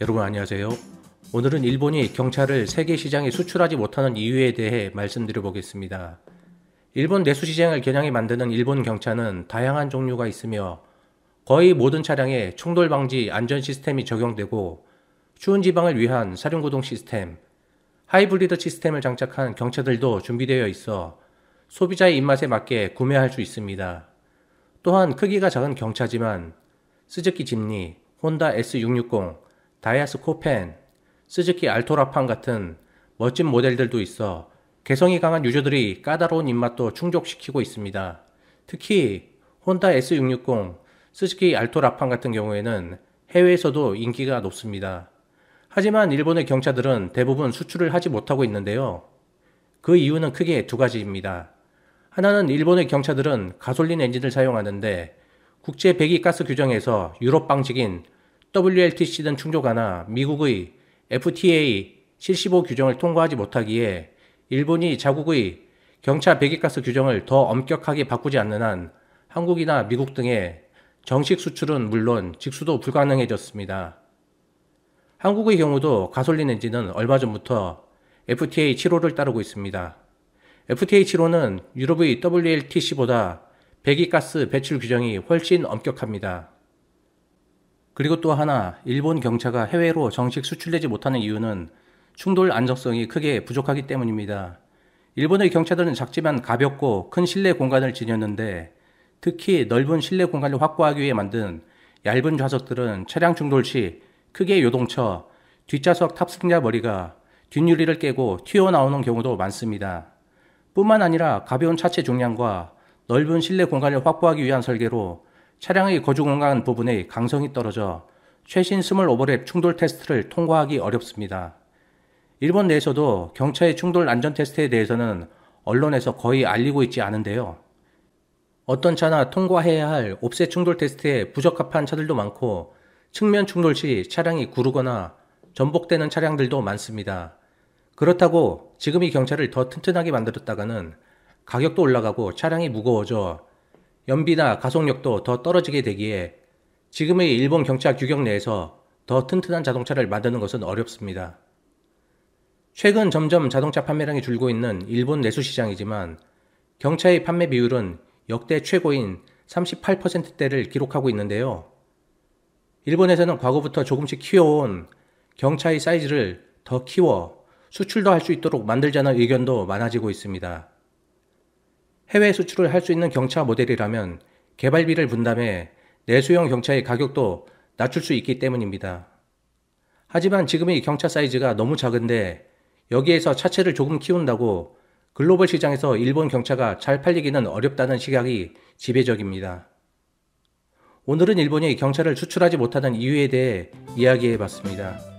여러분 안녕하세요. 오늘은 일본이 경차를 세계 시장에 수출하지 못하는 이유에 대해 말씀드려 보겠습니다. 일본 내수 시장을 겨냥해 만드는 일본 경차는 다양한 종류가 있으며 거의 모든 차량에 충돌 방지 안전 시스템이 적용되고 추운 지방을 위한 사륜 구동 시스템, 하이브리드 시스템을 장착한 경차들도 준비되어 있어 소비자의 입맛에 맞게 구매할 수 있습니다. 또한 크기가 작은 경차지만 스즈키 짐니, 혼다 S660, 다이아스 코펜, 스즈키 알토라판 같은 멋진 모델들도 있어 개성이 강한 유저들이 까다로운 입맛도 충족시키고 있습니다. 특히 혼다 S660, 스즈키 알토라판 같은 경우에는 해외에서도 인기가 높습니다. 하지만 일본의 경차들은 대부분 수출을 하지 못하고 있는데요. 그 이유는 크게 두 가지입니다. 하나는 일본의 경차들은 가솔린 엔진을 사용하는데 국제 배기 가스 규정에서 유럽 방식인 WLTC 등 충족하나 미국의 FTA 75 규정을 통과하지 못하기에 일본이 자국의 경차 배기가스 규정을 더 엄격하게 바꾸지 않는 한 한국이나 미국 등의 정식 수출은 물론 직수도 불가능해졌습니다. 한국의 경우도 가솔린 엔진은 얼마 전부터 FTA 7호를 따르고 있습니다. FTA 7호는 유럽의 WLTC보다 배기가스 배출 규정이 훨씬 엄격합니다. 그리고 또 하나, 일본 경차가 해외로 정식 수출되지 못하는 이유는 충돌 안정성이 크게 부족하기 때문입니다. 일본의 경차들은 작지만 가볍고 큰 실내 공간을 지녔는데 특히 넓은 실내 공간을 확보하기 위해 만든 얇은 좌석들은 차량 충돌 시 크게 요동쳐 뒷좌석 탑승자 머리가 뒷유리를 깨고 튀어나오는 경우도 많습니다. 뿐만 아니라 가벼운 차체 중량과 넓은 실내 공간을 확보하기 위한 설계로 차량의 거주 공간 부분의 강성이 떨어져 최신 스몰 오버랩 충돌 테스트를 통과하기 어렵습니다. 일본 내에서도 경차의 충돌 안전 테스트에 대해서는 언론에서 거의 알리고 있지 않은데요. 어떤 차나 통과해야 할 옵셋 충돌 테스트에 부적합한 차들도 많고 측면 충돌 시 차량이 구르거나 전복되는 차량들도 많습니다. 그렇다고 지금 이 경차를 더 튼튼하게 만들었다가는 가격도 올라가고 차량이 무거워져 연비나 가속력도 더 떨어지게 되기에 지금의 일본 경차 규격 내에서 더 튼튼한 자동차를 만드는 것은 어렵습니다. 최근 점점 자동차 판매량이 줄고 있는 일본 내수 시장이지만 경차의 판매 비율은 역대 최고인 38%대를 기록하고 있는데요. 일본에서는 과거부터 조금씩 키워온 경차의 사이즈를 더 키워 수출도 할 수 있도록 만들자는 의견도 많아지고 있습니다. 해외 수출을 할 수 있는 경차 모델이라면 개발비를 분담해 내수용 경차의 가격도 낮출 수 있기 때문입니다. 하지만 지금의 경차 사이즈가 너무 작은데 여기에서 차체를 조금 키운다고 글로벌 시장에서 일본 경차가 잘 팔리기는 어렵다는 시각이 지배적입니다. 오늘은 일본이 경차를 수출하지 못하는 이유에 대해 이야기해 봤습니다.